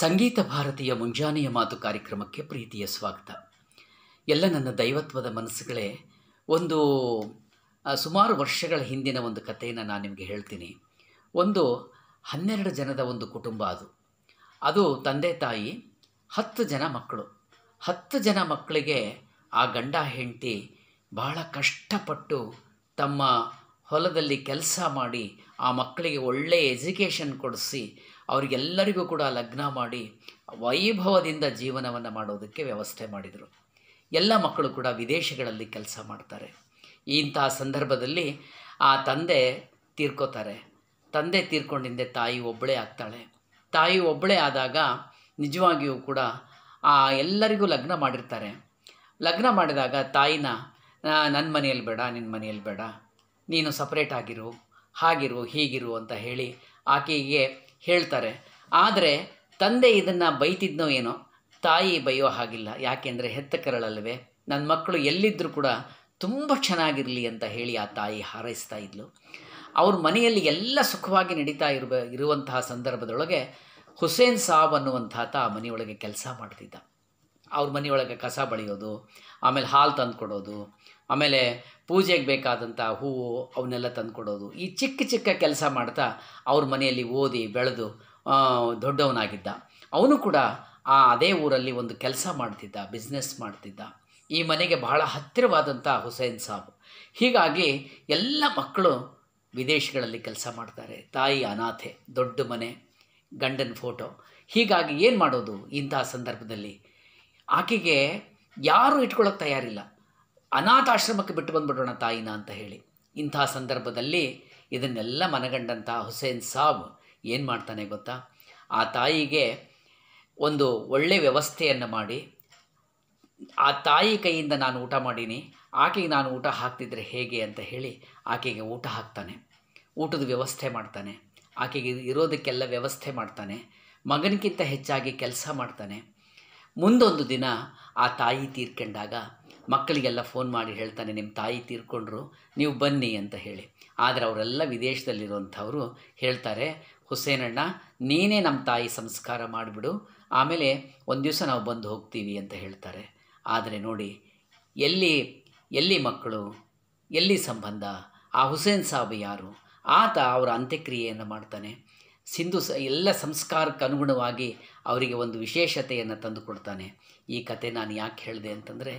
ಸಂಗೀತ ಭಾರತೀಯ ಮುಂಜಾನೆಯ ಮಾತು ಕಾರ್ಯಕ್ರಮಕ್ಕೆ ಪ್ರೀತಿಯ ಸ್ವಾಗತ ಎಲ್ಲ ನನ್ನ ದೈವತ್ವದ ಮನಸ್ಸುಗಳೇ ಒಂದು ಸುಮಾರು ವರ್ಷಗಳ ಹಿಂದಿನ ಒಂದು ಕಥೆಯನ್ನು ನಾನು ನಿಮಗೆ ಹೇಳ್ತೀನಿ ಒಂದು ಹನ್ನೆರಡು ಜನದ ಒಂದು ಕುಟುಂಬ ಅದು ಅದು ತಂದೆ ತಾಯಿ ಹತ್ತು ಜನ ಮಕ್ಕಳು ಹತ್ತು ಜನ ಮಕ್ಕಳಿಗೆ ಆ ಗಂಡ ಹೆಂಡತಿ ಬಹಳ ಕಷ್ಟಪಟ್ಟು ತಮ್ಮ ಹೊಲದಲ್ಲಿ ಕೆಲಸ ಮಾಡಿ ಆ ಮಕ್ಕಳಿಗೆ ಒಳ್ಳೆಯ ಎಜುಕೇಷನ್ ಕೊಡಿಸಿ ಅವರಿಗೆಲ್ಲರಿಗೂ ಕೂಡ ಲಗ್ನ ಮಾಡಿ ವೈಭವದಿಂದ ಜೀವನವನ್ನು ಮಾಡೋದಕ್ಕೆ ವ್ಯವಸ್ಥೆ ಮಾಡಿದರು ಎಲ್ಲ ಮಕ್ಕಳು ಕೂಡ ವಿದೇಶಗಳಲ್ಲಿ ಕೆಲಸ ಮಾಡ್ತಾರೆ ಇಂಥ ಸಂದರ್ಭದಲ್ಲಿ ಆ ತಂದೆ ತೀರ್ಕೋತಾರೆ ತಂದೆ ತೀರ್ಕೊಂಡಿಂದೆ ತಾಯಿ ಒಬ್ಬಳೇ ಆಗ್ತಾಳೆ ತಾಯಿ ಒಬ್ಬಳೇ ಆದಾಗ ನಿಜವಾಗಿಯೂ ಕೂಡ ಆ ಎಲ್ಲರಿಗೂ ಲಗ್ನ ಮಾಡಿರ್ತಾರೆ ಲಗ್ನ ಮಾಡಿದಾಗ ತಾಯಿನ ನನ್ನ ಮನೆಯಲ್ಲಿ ಬೇಡ ನಿನ್ನ ಮನೆಯಲ್ಲಿ ಬೇಡ ನೀನು ಸಪ್ರೇಟ್ ಆಗಿರು ಹಾಗಿರು ಹೀಗಿರು ಅಂತ ಹೇಳಿ ಆಕೆಗೆ ಹೇಳ್ತಾರೆ ಆದರೆ ತಂದೆ ಇದನ್ನು ಬೈತಿದ್ನೋ ಏನೋ ತಾಯಿ ಬೈಯೋ ಹಾಗಿಲ್ಲ ಯಾಕೆಂದರೆ ಹೆತ್ತ ಕರಳಲ್ವೇ ನನ್ನ ಮಕ್ಕಳು ಎಲ್ಲಿದ್ದರೂ ಕೂಡ ತುಂಬ ಚೆನ್ನಾಗಿರಲಿ ಅಂತ ಹೇಳಿ ಆ ತಾಯಿ ಹಾರೈಸ್ತಾ ಇದ್ಲು ಅವ್ರ ಮನೆಯಲ್ಲಿ ಎಲ್ಲ ಸುಖವಾಗಿ ನಡೀತಾ ಇರ್ಬ ಇರುವಂತಹ ಸಂದರ್ಭದೊಳಗೆ ಹುಸೇನ್ ಸಾಬ್ ಅನ್ನುವಂಥಾತ ಆ ಮನೆಯೊಳಗೆ ಕೆಲಸ ಮಾಡ್ತಿದ್ದ ಅವ್ರ ಮನೆಯೊಳಗೆ ಕಸ ಬಳಿಯೋದು ಆಮೇಲೆ ಹಾಲು ತಂದು ಕೊಡೋದು ಆಮೇಲೆ ಪೂಜೆಗೆ ಬೇಕಾದಂಥ ಹೂವು ಅವನ್ನೆಲ್ಲ ತಂದುಕೊಡೋದು ಈ ಚಿಕ್ಕ ಚಿಕ್ಕ ಕೆಲಸ ಮಾಡ್ತಾ ಅವ್ರ ಮನೆಯಲ್ಲಿ ಓದಿ ಬೆಳೆದು ದೊಡ್ಡವನಾಗಿದ್ದ ಅವನು ಕೂಡ ಆ ಅದೇ ಊರಲ್ಲಿ ಒಂದು ಕೆಲಸ ಮಾಡ್ತಿದ್ದ ಬಿಸ್ನೆಸ್ ಮಾಡ್ತಿದ್ದ ಈ ಮನೆಗೆ ಬಹಳ ಹತ್ತಿರವಾದಂಥ ಹುಸೇನ್ ಸಾಬ್ ಹೀಗಾಗಿ ಎಲ್ಲ ಮಕ್ಕಳು ವಿದೇಶಗಳಲ್ಲಿ ಕೆಲಸ ಮಾಡ್ತಾರೆ ತಾಯಿ ಅನಾಥೆ ದೊಡ್ಡ ಮನೆ ಗಂಡನ ಫೋಟೋ ಹೀಗಾಗಿ ಏನು ಮಾಡೋದು ಇಂತಹ ಸಂದರ್ಭದಲ್ಲಿ ಆಕೆಗೆ ಯಾರೂ ಇಟ್ಕೊಳ್ಳೋಕೆ ತಯಾರಿಲ್ಲ ಅನಾಥಾಶ್ರಮಕ್ಕೆ ಬಿಟ್ಟು ಬಂದುಬಿಡೋಣ ತಾಯಿನ ಅಂತ ಹೇಳಿ ಇಂಥ ಸಂದರ್ಭದಲ್ಲಿ ಇದನ್ನೆಲ್ಲ ಮನಗಂಡಂಥ ಹುಸೇನ್ ಸಾಬ್ ಏನು ಮಾಡ್ತಾನೆ ಗೊತ್ತಾ ಆ ತಾಯಿಗೆ ಒಂದು ಒಳ್ಳೆ ವ್ಯವಸ್ಥೆಯನ್ನು ಮಾಡಿ ಆ ತಾಯಿ ಕೈಯಿಂದ ನಾನು ಊಟ ಮಾಡೀನಿ ಆಕೆಗೆ ನಾನು ಊಟ ಹಾಕ್ತಿದ್ರೆ ಹೇಗೆ ಅಂತ ಹೇಳಿ ಆಕೆಗೆ ಊಟ ಹಾಕ್ತಾನೆ ಊಟದ ವ್ಯವಸ್ಥೆ ಮಾಡ್ತಾನೆ ಆಕೆಗೆ ಇರೋದಕ್ಕೆಲ್ಲ ವ್ಯವಸ್ಥೆ ಮಾಡ್ತಾನೆ ಮಗನಿಗಿಂತ ಹೆಚ್ಚಾಗಿ ಕೆಲಸ ಮಾಡ್ತಾನೆ ಮುಂದೊಂದು ದಿನ ಆ ತಾಯಿ ತೀರ್ಕೊಂಡಾಗ ಮಕ್ಕಳಿಗೆಲ್ಲ ಫೋನ್ ಮಾಡಿ ಹೇಳ್ತಾನೆ ನಿಮ್ಮ ತಾಯಿ ತೀರ್ಕೊಂಡ್ರು ನೀವು ಬನ್ನಿ ಅಂತ ಹೇಳಿ ಆದರೆ ಅವರೆಲ್ಲ ವಿದೇಶದಲ್ಲಿರುವಂಥವರು ಹೇಳ್ತಾರೆ ಹುಸೇನಣ್ಣ ನೀನೇ ನಮ್ಮ ತಾಯಿ ಸಂಸ್ಕಾರ ಮಾಡಿಬಿಡು ಆಮೇಲೆ ಒಂದು ದಿವಸ ನಾವು ಬಂದು ಹೋಗ್ತೀವಿ ಅಂತ ಹೇಳ್ತಾರೆ ಆದರೆ ನೋಡಿ ಎಲ್ಲಿ ಎಲ್ಲಿ ಮಕ್ಕಳು ಎಲ್ಲಿ ಸಂಬಂಧ ಆ ಹುಸೇನ್ ಸಾಬ್ ಯಾರು ಆತ ಅವರ ಅಂತ್ಯಕ್ರಿಯೆಯನ್ನು ಮಾಡ್ತಾನೆ ಸಿಂಧು ಎಲ್ಲ ಸಂಸ್ಕಾರಕ್ಕೆ ಅನುಗುಣವಾಗಿ ಅವರಿಗೆ ಒಂದು ವಿಶೇಷತೆಯನ್ನು ತಂದುಕೊಡ್ತಾನೆ ಈ ಕತೆ ನಾನು ಯಾಕೆ ಹೇಳಿದೆ ಅಂತಂದರೆ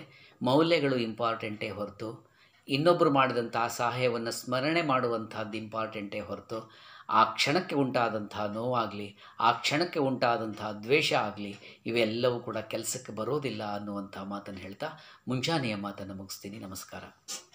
ಮೌಲ್ಯಗಳು ಇಂಪಾರ್ಟೆಂಟೇ ಹೊರತು ಇನ್ನೊಬ್ಬರು ಮಾಡಿದಂಥ ಸಹಾಯವನ್ನು ಸ್ಮರಣೆ ಮಾಡುವಂಥದ್ದು ಇಂಪಾರ್ಟೆಂಟೇ ಹೊರತು ಆ ಕ್ಷಣಕ್ಕೆ ಉಂಟಾದಂಥ ನೋವಾಗಲಿ ಆ ಕ್ಷಣಕ್ಕೆ ಉಂಟಾದಂಥ ದ್ವೇಷ ಆಗಲಿ ಇವೆಲ್ಲವೂ ಕೂಡ ಕೆಲಸಕ್ಕೆ ಬರೋದಿಲ್ಲ ಅನ್ನುವಂಥ ಮಾತನ್ನು ಹೇಳ್ತಾ ಮುಂಜಾನೆಯ ಮಾತನ್ನು ಮುಗಿಸ್ತೀನಿ ನಮಸ್ಕಾರ